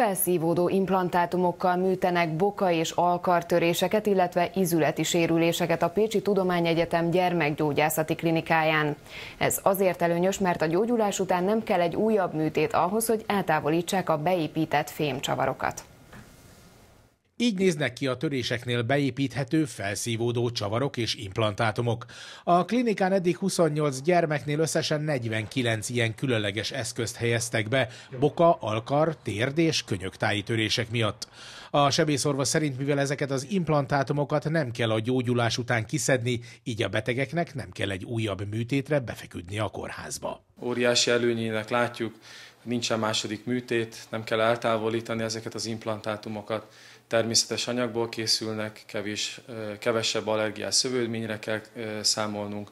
felszívódó implantátumokkal műtenek boka- és alkartöréseket, illetve izületi sérüléseket a Pécsi Tudományegyetem gyermekgyógyászati klinikáján. Ez azért előnyös, mert a gyógyulás után nem kell egy újabb műtét ahhoz, hogy eltávolítsák a beépített fémcsavarokat. Így néznek ki a töréseknél beépíthető, felszívódó csavarok és implantátumok. A klinikán eddig 28 gyermeknél összesen 49 ilyen különleges eszközt helyeztek be, boka, alkar, térd és könyöktáji törések miatt. A sebészorvos szerint, mivel ezeket az implantátumokat nem kell a gyógyulás után kiszedni, így a betegeknek nem kell egy újabb műtétre befeküdni a kórházba óriási előnyének látjuk, hogy nincsen második műtét, nem kell eltávolítani ezeket az implantátumokat, természetes anyagból készülnek, kevés, kevesebb allergiás szövődményre kell számolnunk,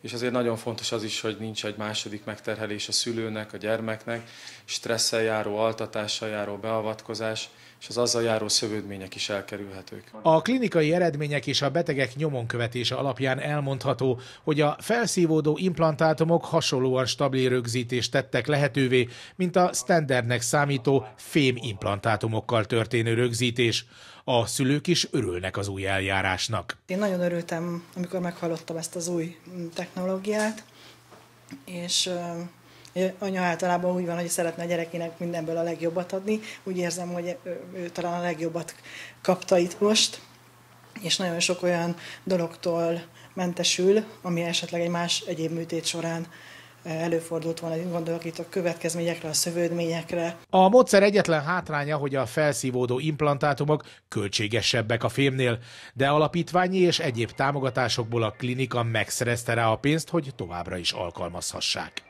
és azért nagyon fontos az is, hogy nincs egy második megterhelés a szülőnek, a gyermeknek, stresszel járó, altatással járó beavatkozás, és az azzal járó szövődmények is elkerülhetők. A klinikai eredmények és a betegek nyomon követése alapján elmondható, hogy a felszívódó implantátumok hasonlóan stabil rögzítést tettek lehetővé, mint a standardnek számító fémimplantátumokkal történő rögzítés. A szülők is örülnek az új eljárásnak. Én nagyon örültem, amikor meghallottam ezt az új technológiát, és anya általában úgy van, hogy szeretne a gyerekének mindenből a legjobbat adni. Úgy érzem, hogy ő, talán a legjobbat kapta itt most, és nagyon sok olyan dologtól mentesül, ami esetleg egy más egyéb műtét során előfordult volna, gondolok itt a következményekre, a szövődményekre. A módszer egyetlen hátránya, hogy a felszívódó implantátumok költségesebbek a fémnél, de alapítványi és egyéb támogatásokból a klinika megszerezte rá a pénzt, hogy továbbra is alkalmazhassák.